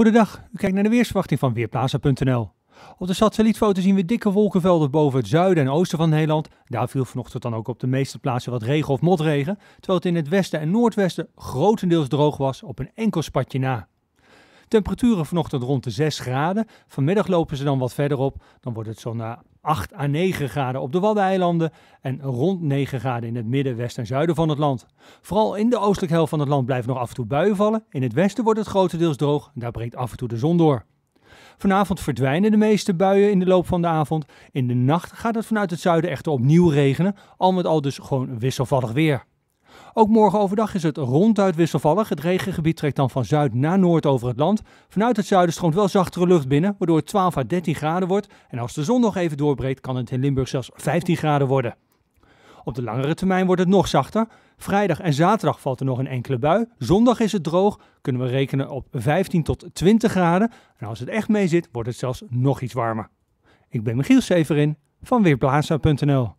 Goedendag, u kijkt naar de weersverwachting van Weerplaza.nl. Op de satellietfoto zien we dikke wolkenvelden boven het zuiden en oosten van Nederland. Daar viel vanochtend dan ook op de meeste plaatsen wat regen of motregen, terwijl het in het westen en noordwesten grotendeels droog was op een enkel spatje na. Temperaturen vanochtend rond de 6 graden. Vanmiddag lopen ze dan wat verder op. Dan wordt het zo'n 8 à 9 graden op de Waddeneilanden en rond 9 graden in het midden, westen en zuiden van het land. Vooral in de oostelijke helft van het land blijven nog af en toe buien vallen. In het westen wordt het grotendeels droog en daar breekt af en toe de zon door. Vanavond verdwijnen de meeste buien in de loop van de avond. In de nacht gaat het vanuit het zuiden echter opnieuw regenen, al met al dus gewoon wisselvallig weer. Ook morgen overdag is het ronduit wisselvallig. Het regengebied trekt dan van zuid naar noord over het land. Vanuit het zuiden stroomt wel zachtere lucht binnen, waardoor het 12 à 13 graden wordt. En als de zon nog even doorbreekt, kan het in Limburg zelfs 15 graden worden. Op de langere termijn wordt het nog zachter. Vrijdag en zaterdag valt er nog een enkele bui. Zondag is het droog, kunnen we rekenen op 15 tot 20 graden. En als het echt mee zit, wordt het zelfs nog iets warmer. Ik ben Michiel Severin van Weerplaza.nl